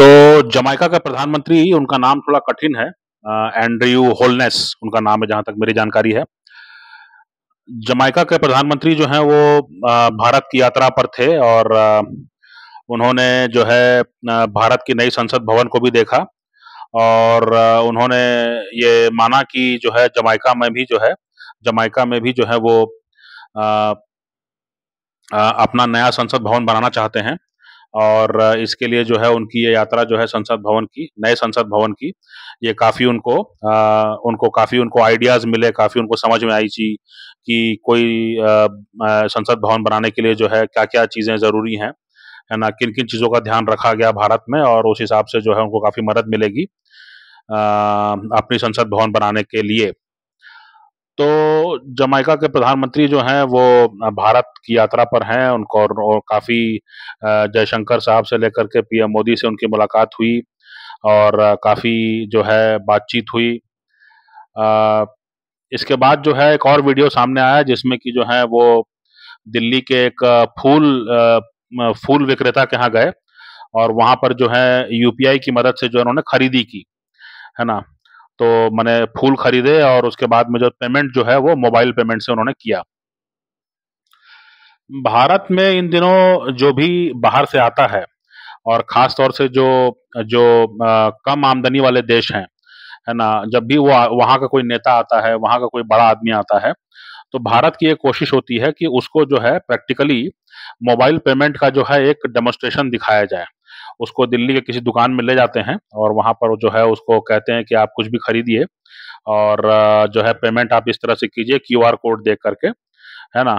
तो जमाइका का प्रधानमंत्री उनका नाम थोड़ा कठिन है एंड्रयू होलनेस उनका नाम है जहां तक मेरी जानकारी है जमाइका के प्रधानमंत्री जो हैं वो भारत की यात्रा पर थे और उन्होंने जो है भारत की नई संसद भवन को भी देखा और उन्होंने ये माना कि जो है जमाइका में भी जो है जमाइका में भी जो है वो आ, आ, अपना नया संसद भवन बनाना चाहते हैं और इसके लिए जो है उनकी ये यात्रा जो है संसद भवन की नए संसद भवन की ये काफ़ी उनको आ, उनको काफ़ी उनको आइडियाज़ मिले काफ़ी उनको समझ में आई थी कि कोई आ, संसद भवन बनाने के लिए जो है क्या क्या चीज़ें ज़रूरी हैं है ना किन किन चीज़ों का ध्यान रखा गया भारत में और उस हिसाब से जो है उनको काफ़ी मदद मिलेगी अपनी संसद भवन बनाने के लिए तो जमाइका के प्रधानमंत्री जो हैं वो भारत की यात्रा पर हैं उनको और काफ़ी जयशंकर साहब से लेकर के पीएम मोदी से उनकी मुलाकात हुई और काफ़ी जो है बातचीत हुई इसके बाद जो है एक और वीडियो सामने आया जिसमें कि जो है वो दिल्ली के एक फूल फूल विक्रेता के यहाँ गए और वहाँ पर जो है यूपीआई की मदद से जो उन्होंने खरीदी की है ना तो मैंने फूल खरीदे और उसके बाद में जो पेमेंट जो है वो मोबाइल पेमेंट से उन्होंने किया भारत में इन दिनों जो भी बाहर से आता है और ख़ास तौर से जो जो आ, कम आमदनी वाले देश हैं है ना जब भी वो वहाँ का कोई नेता आता है वहाँ का कोई बड़ा आदमी आता है तो भारत की एक कोशिश होती है कि उसको जो है प्रैक्टिकली मोबाइल पेमेंट का जो है एक डेमोस्ट्रेशन दिखाया जाए उसको दिल्ली के किसी दुकान में ले जाते हैं और वहाँ पर जो है उसको कहते हैं कि आप कुछ भी खरीदिए और जो है पेमेंट आप इस तरह से कीजिए क्यू कोड देख करके है ना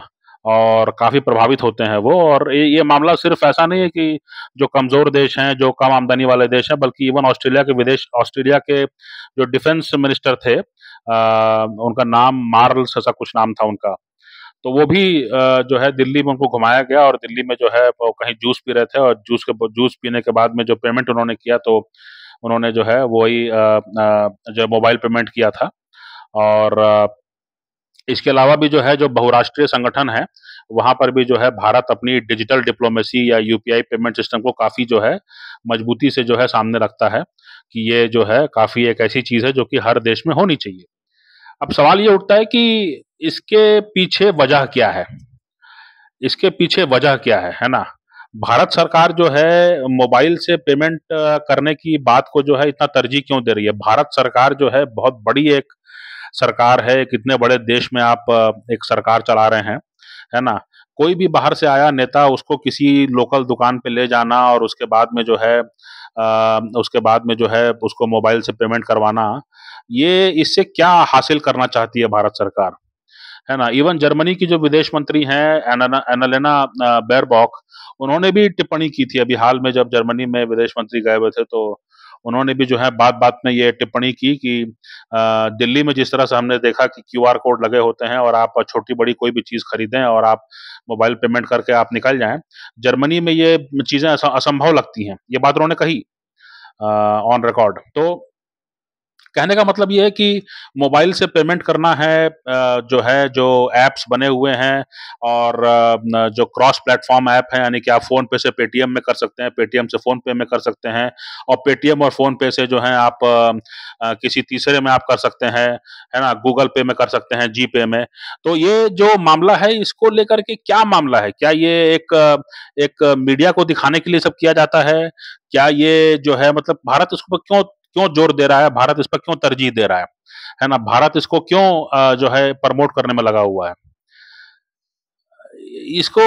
और काफ़ी प्रभावित होते हैं वो और ये, ये मामला सिर्फ ऐसा नहीं है कि जो कमज़ोर देश हैं जो कम आमदनी वाले देश हैं बल्कि इवन ऑस्ट्रेलिया के विदेश ऑस्ट्रेलिया के जो डिफेंस मिनिस्टर थे आ, उनका नाम मार्ल ऐसा कुछ नाम था उनका तो वो भी जो है दिल्ली में उनको घुमाया गया और दिल्ली में जो है वो कहीं जूस पी रहे थे और जूस के जूस पीने के बाद में जो पेमेंट उन्होंने किया तो उन्होंने जो है वही जो मोबाइल पेमेंट किया था और इसके अलावा भी जो है जो बहुराष्ट्रीय संगठन है वहाँ पर भी जो है भारत अपनी डिजिटल डिप्लोमेसी या यूपीआई पेमेंट सिस्टम को काफ़ी जो है मजबूती से जो है सामने रखता है कि ये जो है काफ़ी एक ऐसी चीज़ है जो कि हर देश में होनी चाहिए अब सवाल ये उठता है कि इसके पीछे वजह क्या है इसके पीछे वजह क्या है है ना भारत सरकार जो है मोबाइल से पेमेंट करने की बात को जो है इतना तरजीह क्यों दे रही है भारत सरकार जो है बहुत बड़ी एक सरकार है कितने बड़े देश में आप एक सरकार चला रहे हैं है ना कोई भी बाहर से आया नेता उसको किसी लोकल दुकान पे ले जाना और उसके बाद में जो है आ, उसके बाद में जो है उसको मोबाइल से पेमेंट करवाना ये इससे क्या हासिल करना चाहती है भारत सरकार है ना इवन जर्मनी की जो विदेश मंत्री हैं एनालेना बेरबॉक uh, उन्होंने भी टिप्पणी की थी अभी हाल में जब जर्मनी में विदेश मंत्री गए हुए थे तो उन्होंने भी जो है बात बात में ये टिप्पणी की कि uh, दिल्ली में जिस तरह से हमने देखा कि क्यू कोड लगे होते हैं और आप छोटी बड़ी कोई भी चीज़ खरीदें और आप मोबाइल पेमेंट करके आप निकल जाएं जर्मनी में ये चीज़ें असंभव लगती हैं ये बात उन्होंने कही ऑन uh, रिकॉर्ड तो कहने का मतलब ये है कि मोबाइल से पेमेंट करना है जो है जो ऐप्स बने हुए हैं और जो क्रॉस प्लेटफॉर्म ऐप है यानी कि आप फोन पे से पेटीएम में कर सकते हैं पेटीएम से फोन पे में कर सकते हैं और पेटीएम और फोन पे से जो है आप किसी तीसरे में आप कर सकते हैं है ना गूगल पे में कर सकते हैं जी पे में तो ये जो मामला है इसको लेकर के क्या मामला है क्या ये एक एक मीडिया को दिखाने के लिए सब किया जाता है क्या ये जो है मतलब भारत इसको क्यों क्यों जोर दे रहा है भारत इस पर क्यों तरजीह दे रहा है है ना भारत इसको क्यों जो है प्रमोट करने में लगा हुआ है इसको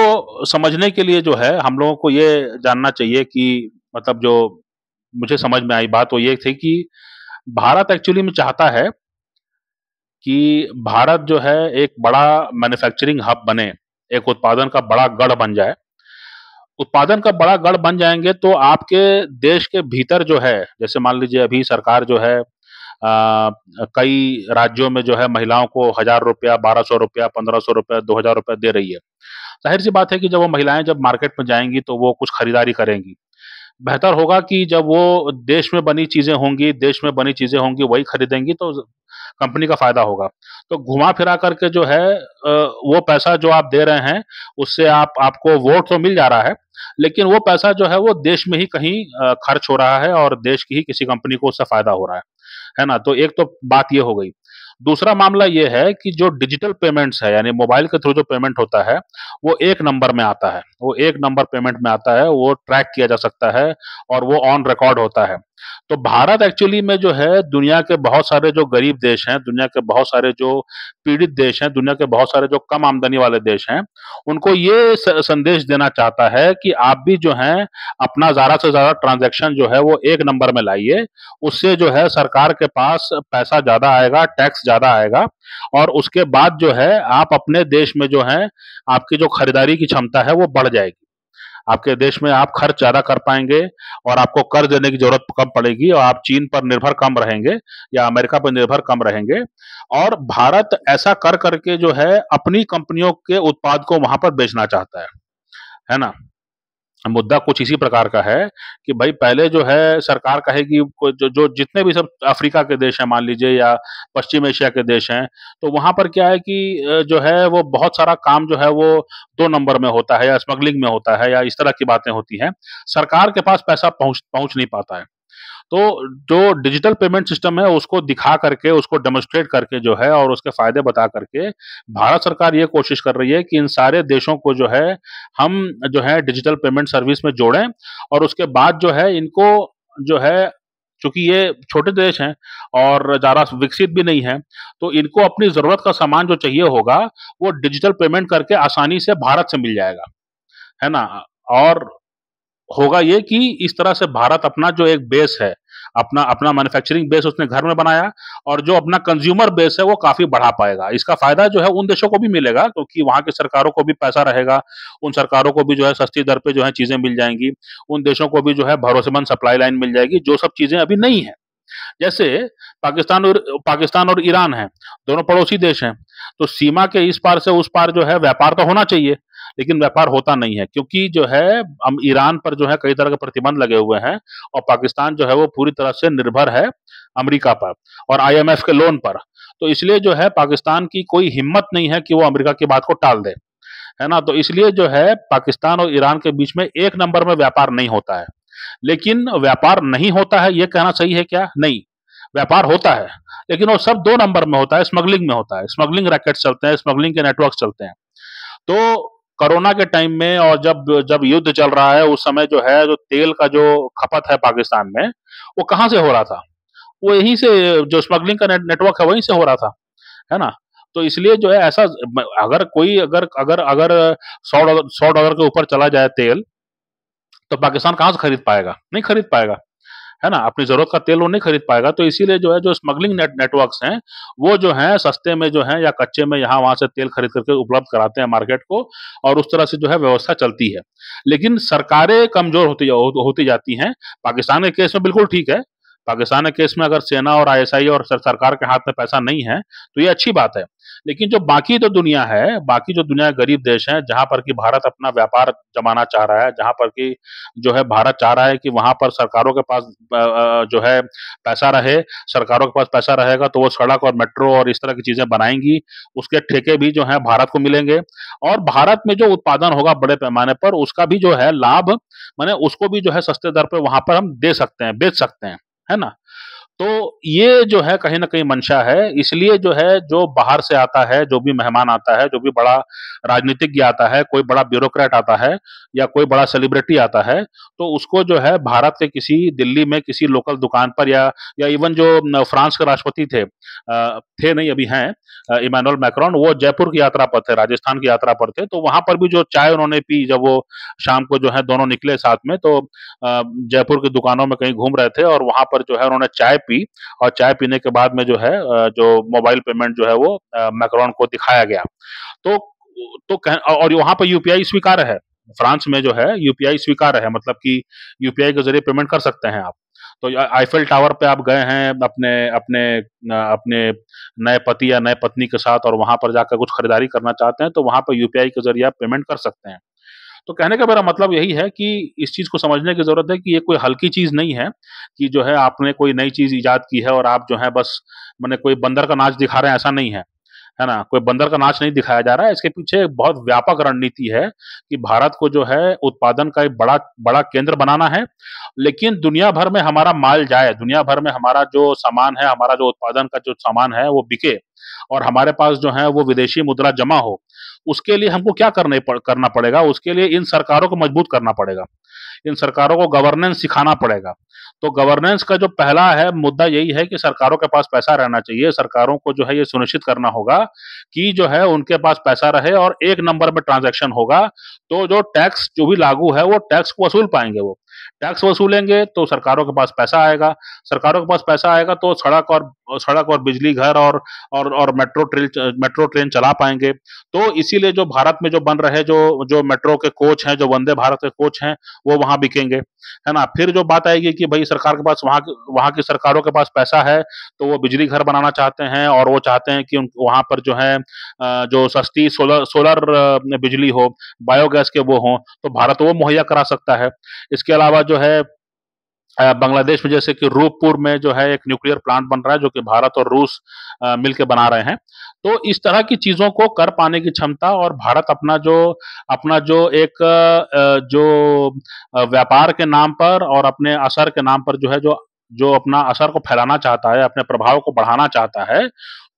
समझने के लिए जो है हम लोगों को ये जानना चाहिए कि मतलब जो मुझे समझ में आई बात वो ये थी कि भारत एक्चुअली में चाहता है कि भारत जो है एक बड़ा मैन्युफैक्चरिंग हब बने एक उत्पादन का बड़ा गढ़ बन जाए उत्पादन का बड़ा गढ़ बन जाएंगे तो आपके देश के भीतर जो है जैसे मान लीजिए अभी सरकार जो है आ, कई राज्यों में जो है महिलाओं को हजार रुपया बारह सौ रुपया पंद्रह सौ रुपया दो हजार रुपया दे रही है जाहिर सी बात है कि जब वो महिलाएं जब मार्केट में जाएंगी तो वो कुछ खरीदारी करेंगी बेहतर होगा कि जब वो देश में बनी चीजें होंगी देश में बनी चीजें होंगी वही खरीदेंगी तो कंपनी का फायदा होगा तो घुमा फिरा करके जो है वो पैसा जो आप दे रहे हैं उससे आप आपको वोट तो मिल जा रहा है लेकिन वो पैसा जो है वो देश में ही कहीं खर्च हो रहा है और देश की ही किसी कंपनी को उससे फायदा हो रहा है है ना तो एक तो बात ये हो गई दूसरा मामला ये है कि जो डिजिटल पेमेंट्स है यानी मोबाइल के थ्रू जो पेमेंट होता है वो एक नंबर में आता है वो एक नंबर पेमेंट में आता है वो ट्रैक किया जा सकता है और वो ऑन रिकॉर्ड होता है तो भारत एक्चुअली में जो है दुनिया के बहुत सारे जो गरीब देश हैं दुनिया के बहुत सारे जो पीड़ित देश हैं दुनिया के बहुत सारे जो कम आमदनी वाले देश हैं उनको ये संदेश देना चाहता है कि आप भी जो है अपना ज़्यादा से ज़्यादा ट्रांजेक्शन जो है वो एक नंबर में लाइए उससे जो है सरकार के पास पैसा ज़्यादा आएगा टैक्स ज़्यादा आएगा और उसके बाद जो है आप अपने देश में जो है आपकी जो खरीदारी की क्षमता है वो बढ़ जाएगी आपके देश में आप खर्च ज्यादा कर पाएंगे और आपको कर देने की जरूरत कम पड़ेगी और आप चीन पर निर्भर कम रहेंगे या अमेरिका पर निर्भर कम रहेंगे और भारत ऐसा कर करके जो है अपनी कंपनियों के उत्पाद को वहां पर बेचना चाहता है है ना मुद्दा कुछ इसी प्रकार का है कि भाई पहले जो है सरकार कहेगी जो जो जितने भी सब अफ्रीका के देश हैं मान लीजिए या पश्चिम एशिया के देश हैं तो वहां पर क्या है कि जो है वो बहुत सारा काम जो है वो दो नंबर में होता है या स्मगलिंग में होता है या इस तरह की बातें होती हैं सरकार के पास पैसा पहुंच पहुंच नहीं पाता है तो जो डिजिटल पेमेंट सिस्टम है उसको दिखा करके उसको डेमोस्ट्रेट करके जो है और उसके फायदे बता करके भारत सरकार ये कोशिश कर रही है कि इन सारे देशों को जो है हम जो है डिजिटल पेमेंट सर्विस में जोड़ें और उसके बाद जो है इनको जो है चूंकि ये छोटे देश हैं और ज़्यादा विकसित भी नहीं है तो इनको अपनी ज़रूरत का सामान जो चाहिए होगा वो डिजिटल पेमेंट करके आसानी से भारत से मिल जाएगा है ना और होगा ये कि इस तरह से भारत अपना जो एक बेस है अपना अपना मैन्युफैक्चरिंग बेस उसने घर में बनाया और जो अपना कंज्यूमर बेस है वो काफी बढ़ा पाएगा इसका फायदा जो है उन देशों को भी मिलेगा क्योंकि तो वहां की सरकारों को भी पैसा रहेगा उन सरकारों को भी जो है सस्ती दर पे जो है चीजें मिल जाएंगी उन देशों को भी जो है भरोसेमंद सप्लाई लाइन मिल जाएगी जो सब चीजें अभी नहीं है जैसे पाकिस्तान और पाकिस्तान और ईरान है दोनों पड़ोसी देश हैं तो सीमा के इस पार से उस पार जो है व्यापार तो होना चाहिए लेकिन व्यापार होता नहीं है क्योंकि जो है हम ईरान पर जो है कई तरह के प्रतिबंध लगे हुए हैं और पाकिस्तान जो है वो पूरी तरह से निर्भर है अमेरिका पर और आईएमएफ के लोन पर तो इसलिए जो है पाकिस्तान की कोई हिम्मत नहीं है कि वो अमेरिका की बात को टाल दे है ना तो इसलिए जो है पाकिस्तान और ईरान के बीच में एक नंबर में व्यापार नहीं होता है लेकिन व्यापार नहीं होता है ये कहना सही है क्या नहीं व्यापार होता है लेकिन वो सब दो नंबर में होता है स्मगलिंग में होता है स्मगलिंग रैकेट चलते हैं स्मगलिंग के नेटवर्क चलते हैं तो कोरोना के टाइम में और जब जब युद्ध चल रहा है उस समय जो है जो तेल का जो खपत है पाकिस्तान में वो कहाँ से हो रहा था वो यहीं से जो स्मगलिंग का नेटवर्क है वहीं से हो रहा था है ना तो इसलिए जो है ऐसा अगर कोई अगर अगर अगर सौ डॉलर सौ डॉलर के ऊपर चला जाए तेल तो पाकिस्तान कहाँ से खरीद पाएगा नहीं खरीद पाएगा है ना अपनी जरूरत का तेल वो नहीं खरीद पाएगा तो इसीलिए जो है जो स्मगलिंग नेट नेटवर्क हैं वो जो है सस्ते में जो है या कच्चे में यहाँ वहां से तेल खरीद करके उपलब्ध कराते हैं मार्केट को और उस तरह से जो है व्यवस्था चलती है लेकिन सरकारें कमजोर होती होती जाती हैं पाकिस्तान के केस में बिल्कुल ठीक है पाकिस्तान के केस में अगर सेना और आईएसआई और सरकार के हाथ में पैसा नहीं है तो ये अच्छी बात है लेकिन जो बाकी जो तो दुनिया है बाकी जो दुनिया गरीब देश है जहां पर कि भारत अपना व्यापार जमाना चाह रहा है जहां पर कि जो है भारत चाह रहा है कि वहां पर सरकारों के पास जो है पैसा रहे सरकारों के पास पैसा रहेगा तो वो सड़क और मेट्रो और इस तरह की चीजें बनाएंगी उसके ठेके भी जो है भारत को मिलेंगे और भारत में जो उत्पादन होगा बड़े पैमाने पर उसका भी जो है लाभ मैंने उसको भी जो है सस्ते दर पर वहां पर हम दे सकते हैं बेच सकते हैं है ना तो ये जो है कहीं ना कहीं मंशा है इसलिए जो है जो बाहर से आता है जो भी मेहमान आता है जो भी बड़ा राजनीतिज्ञ आता है कोई बड़ा ब्यूरोक्रेट आता है या कोई बड़ा सेलिब्रिटी आता है तो उसको जो है भारत के किसी दिल्ली में किसी लोकल दुकान पर या या इवन जो फ्रांस के राष्ट्रपति थे थे नहीं अभी हैं इमानुअल मैक्रॉन वो जयपुर की यात्रा पर थे राजस्थान की यात्रा पर थे तो वहां पर भी जो चाय उन्होंने पी जब वो शाम को जो है दोनों निकले साथ में तो जयपुर की दुकानों में कहीं घूम रहे थे और वहां पर जो है उन्होंने चाय पी और चाय पीने के बाद में जो है जो मोबाइल पेमेंट जो है वो मैक्रोन को दिखाया गया तो तो कह, और वहां पर यूपीआई स्वीकार है फ्रांस में जो है यूपीआई स्वीकार है मतलब कि यूपीआई के जरिए पेमेंट कर सकते हैं आप तो आईफेल टावर पे आप गए हैं अपने अपने अपने नए पति या नए पत्नी के साथ और वहां पर जाकर कुछ खरीदारी करना चाहते हैं तो वहां पर यूपीआई के जरिए आप पेमेंट कर सकते हैं तो कहने का मेरा मतलब यही है कि इस चीज़ को समझने की ज़रूरत है कि ये कोई हल्की चीज़ नहीं है कि जो है आपने कोई नई चीज़ ईजाद की है और आप जो है बस मैंने कोई बंदर का नाच दिखा रहे हैं ऐसा नहीं है है ना कोई बंदर का नाच नहीं दिखाया जा रहा है इसके पीछे बहुत व्यापक रणनीति है कि भारत को जो है उत्पादन का एक बड़ा बड़ा केंद्र बनाना है लेकिन दुनिया भर में हमारा माल जाए दुनिया भर में हमारा जो सामान है हमारा जो उत्पादन का जो सामान है वो बिके और हमारे पास जो है वो विदेशी मुद्रा जमा हो उसके लिए हमको क्या करने पड़, करना पड़ेगा उसके लिए इन सरकारों को मजबूत करना पड़ेगा इन सरकारों को गवर्नेंस सिखाना पड़ेगा तो गवर्नेंस का जो पहला है मुद्दा यही है कि सरकारों के पास पैसा रहना चाहिए सरकारों को जो है ये सुनिश्चित करना होगा कि जो है उनके पास पैसा रहे और एक नंबर में ट्रांजेक्शन होगा तो जो टैक्स जो भी लागू है वो टैक्स को वसूल पाएंगे वो टैक्स वसूलेंगे तो सरकारों के पास पैसा आएगा सरकारों के पास पैसा आएगा तो सड़क और सड़क और बिजली घर और और और मेट्रो ट्रेन मेट्रो ट्रेन चला पाएंगे तो इसीलिए जो भारत में जो बन रहे जो जो मेट्रो के कोच हैं जो वंदे भारत के कोच हैं वो वहां बिकेंगे है ना फिर जो बात आएगी कि भाई सरकार के पास वहाँ वहाँ की सरकारों के पास पैसा है तो वो बिजली घर बनाना चाहते हैं और वो चाहते हैं कि वहाँ पर जो है जो सस्ती सोलर सोलर बिजली हो बायोगैस के वो हों तो भारत वो मुहैया करा सकता है इसके अलावा जो है बांग्लादेश में जैसे कि रूपपुर में जो है एक न्यूक्लियर प्लांट बन रहा है जो कि भारत और रूस मिलकर बना रहे हैं तो इस तरह की चीजों को कर पाने की क्षमता और भारत अपना जो अपना जो एक जो व्यापार के नाम पर और अपने असर के नाम पर जो है जो जो अपना असर को फैलाना चाहता है अपने प्रभाव को बढ़ाना चाहता है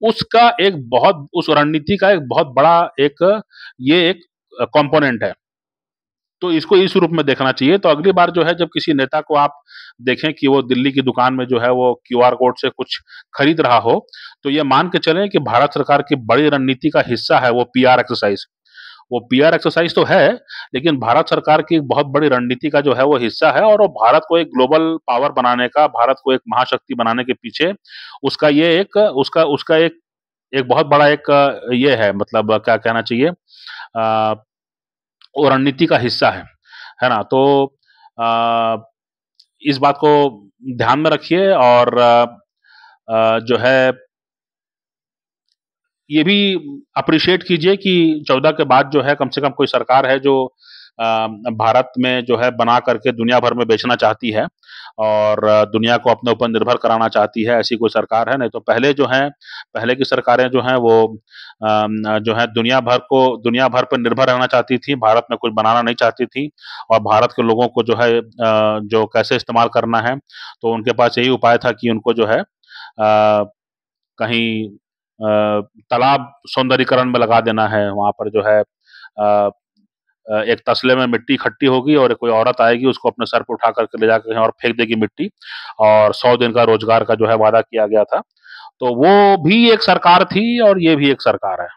उसका एक बहुत उस रणनीति का एक बहुत बड़ा एक ये एक कंपोनेंट है तो इसको इस रूप में देखना चाहिए तो अगली बार जो है जब किसी नेता को आप देखें कि वो दिल्ली की दुकान में जो है वो क्यूआर कोड से कुछ खरीद रहा हो तो ये मान के चलें कि भारत सरकार की बड़ी रणनीति का हिस्सा है वो पीआर एक्सरसाइज वो पीआर एक्सरसाइज तो है लेकिन भारत सरकार की बहुत बड़ी रणनीति का जो है वो हिस्सा है और वो भारत को एक ग्लोबल पावर बनाने का भारत को एक महाशक्ति बनाने के पीछे उसका ये एक उसका उसका एक एक बहुत बड़ा एक ये है मतलब क्या कहना चाहिए रणनीति का हिस्सा है है ना तो आ, इस बात को ध्यान में रखिए और आ, जो है ये भी अप्रिशिएट कीजिए कि चौदह के बाद जो है कम से कम कोई सरकार है जो भारत में जो है बना करके दुनिया भर में बेचना चाहती है और दुनिया को अपने ऊपर निर्भर कराना चाहती है ऐसी कोई सरकार है नहीं तो पहले जो है पहले की सरकारें जो हैं वो जो है दुनिया भर को दुनिया भर पर निर्भर रहना चाहती थी भारत में कुछ बनाना नहीं चाहती थी और भारत के लोगों को जो है जो कैसे इस्तेमाल करना है तो उनके पास यही उपाय था कि उनको जो है कहीं तालाब सौंदर्यकरण में लगा देना है वहाँ पर जो है एक तसले में मिट्टी इकट्ठी होगी और कोई औरत आएगी उसको अपने सर पर उठा करके ले जाकर और फेंक देगी मिट्टी और सौ दिन का रोजगार का जो है वादा किया गया था तो वो भी एक सरकार थी और ये भी एक सरकार है